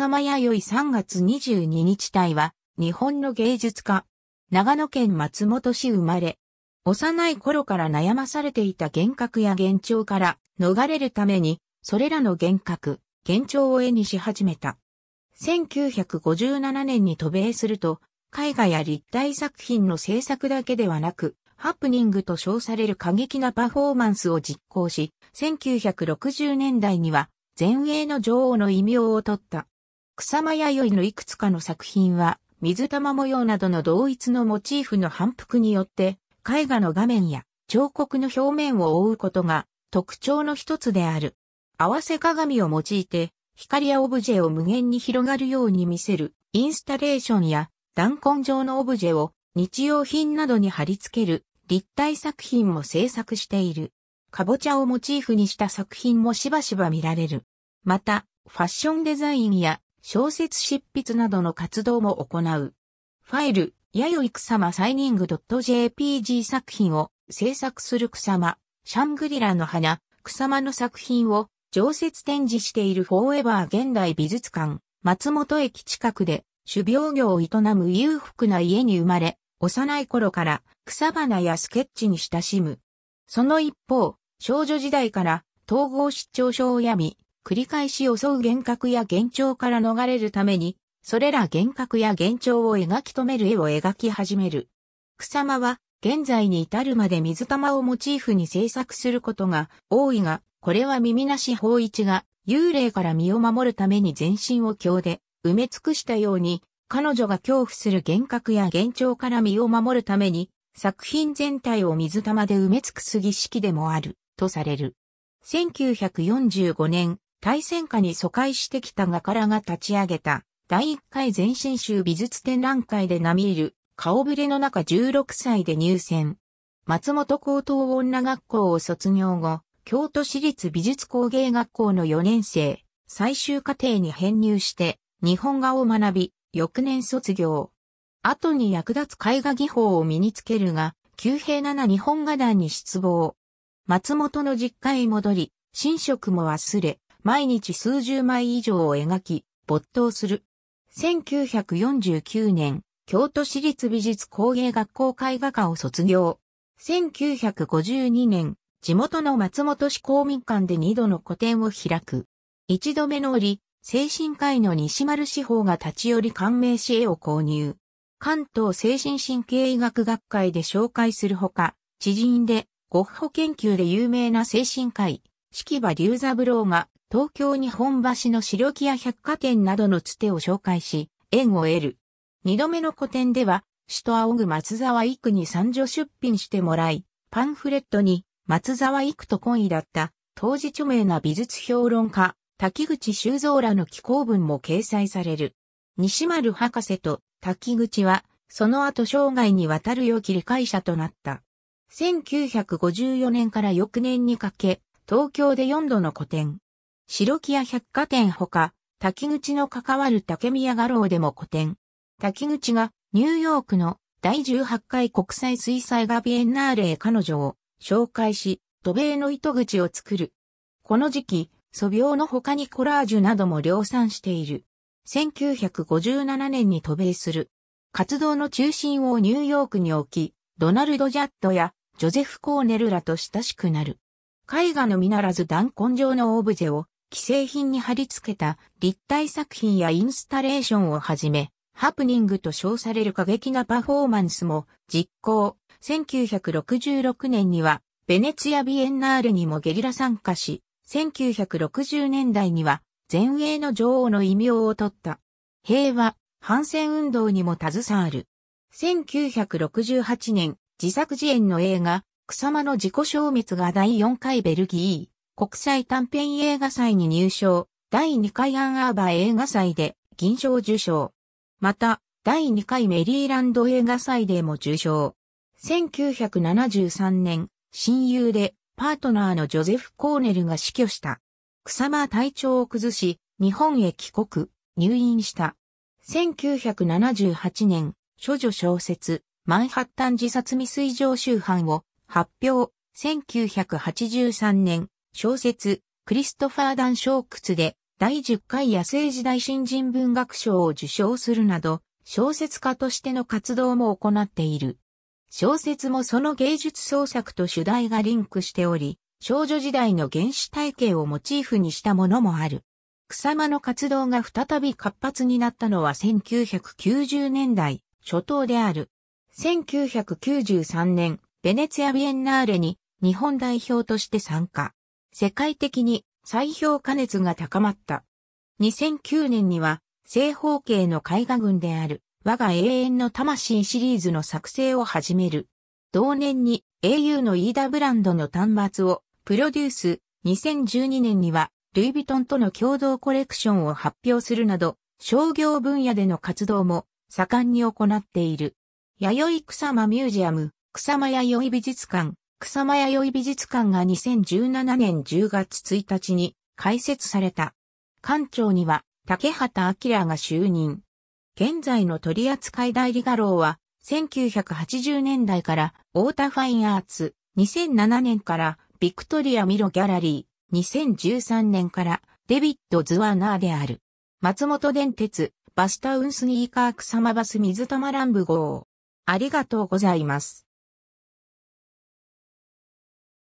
様弥生3月22日隊は、日本の芸術家。長野県松本市生まれ。幼い頃から悩まされていた幻覚や幻聴から逃れるために、それらの幻覚、幻聴を絵にし始めた。1957年に渡米すると、絵画や立体作品の制作だけではなく、ハプニングと称される過激なパフォーマンスを実行し、1960年代には前衛の女王の異名を取った。草間弥生のいくつかの作品は、水玉模様などの同一のモチーフの反復によって、絵画の画面や彫刻の表面を覆うことが特徴の一つである。合わせ鏡を用いて、光やオブジェを無限に広がるように見せる、インスタレーションや弾痕状のオブジェを日用品などに貼り付ける立体作品も制作している。かぼちゃをモチーフにした作品もしばしば見られる。また、ファッションデザインや小説執筆などの活動も行う。ファイル、やいく草間サイニング .jpg 作品を制作する草間、シャングリラの花、草間の作品を常設展示しているフォーエバー現代美術館、松本駅近くで種苗業を営む裕福な家に生まれ、幼い頃から草花やスケッチに親しむ。その一方、少女時代から統合失調症を病み、繰り返し襲う幻覚や幻聴から逃れるために、それら幻覚や幻聴を描き留める絵を描き始める。草間は、現在に至るまで水玉をモチーフに制作することが多いが、これは耳なし法一が幽霊から身を守るために全身を強で埋め尽くしたように、彼女が恐怖する幻覚や幻聴から身を守るために、作品全体を水玉で埋め尽くす儀式でもある、とされる。1945年、大戦下に疎開してきた画家らが立ち上げた第1回全身集美術展覧会で並みいる顔ぶれの中16歳で入選。松本高等女学校を卒業後、京都市立美術工芸学校の4年生、最終課程に編入して、日本画を学び、翌年卒業。後に役立つ絵画技法を身につけるが、旧平七日本画団に失望。松本の実家へ戻り、寝食も忘れ、毎日数十枚以上を描き、没頭する。1949年、京都市立美術工芸学校絵画科を卒業。1952年、地元の松本市公民館で二度の個展を開く。一度目の折、精神科医の西丸志法が立ち寄り感銘し絵を購入。関東精神神経医学学会で紹介するほか、知人で、ゴッホ研究で有名な精神科医、四季場龍三郎が東京日本橋の白木屋百貨店などのつてを紹介し、縁を得る。二度目の個展では、首都仰ぐ松沢育に三女出品してもらい、パンフレットに松沢育と懇意だった当時著名な美術評論家、滝口修造らの寄稿文も掲載される。西丸博士と滝口は、その後生涯にわたる良き理解者となった。1954年から翌年にかけ、東京で4度の個展。白木屋百貨店ほか、滝口の関わる竹宮画廊でも個展。滝口がニューヨークの第18回国際水彩画ビエンナーレへ彼女を紹介し、渡米の糸口を作る。この時期、素描の他にコラージュなども量産している。1957年に渡米する。活動の中心をニューヨークに置き、ドナルド・ジャットやジョゼフ・コーネルらと親しくなる。絵画のみならず断根状のオブジェを既製品に貼り付けた立体作品やインスタレーションをはじめ、ハプニングと称される過激なパフォーマンスも実行。1966年にはベネツィア・ビエンナーレにもゲリラ参加し、1960年代には前衛の女王の異名を取った。平和、反戦運動にも携わる。1968年、自作自演の映画、草間の自己消滅が第4回ベルギー国際短編映画祭に入賞、第2回アンアーバー映画祭で銀賞受賞。また、第2回メリーランド映画祭でも受賞。1973年、親友でパートナーのジョゼフ・コーネルが死去した。草間体調を崩し、日本へ帰国、入院した。1978年、諸女小説、マンハッタン自殺未遂常周犯を発表、1983年、小説、クリストファー・ダン・ショークツで、第10回野生時代新人文学賞を受賞するなど、小説家としての活動も行っている。小説もその芸術創作と主題がリンクしており、少女時代の原始体系をモチーフにしたものもある。草間の活動が再び活発になったのは1990年代初頭である。1993年、ベネツィア・ビエンナーレに日本代表として参加。世界的に再評価熱が高まった。2009年には正方形の絵画群である我が永遠の魂シリーズの作成を始める。同年に au の飯田ブランドの端末をプロデュース。2012年にはルイ・ヴィトンとの共同コレクションを発表するなど商業分野での活動も盛んに行っている。弥生草間ミュージアム草間弥生美術館、草間弥生美術館が2017年10月1日に開設された。館長には竹畑明が就任。現在の取扱代理画廊は、1980年代からオータファインアーツ、2007年からビクトリア・ミロギャラリー、2013年からデビッド・ズワナーである。松本電鉄、バスタウンスニーカー草間バス水玉ランブ号。ありがとうございます。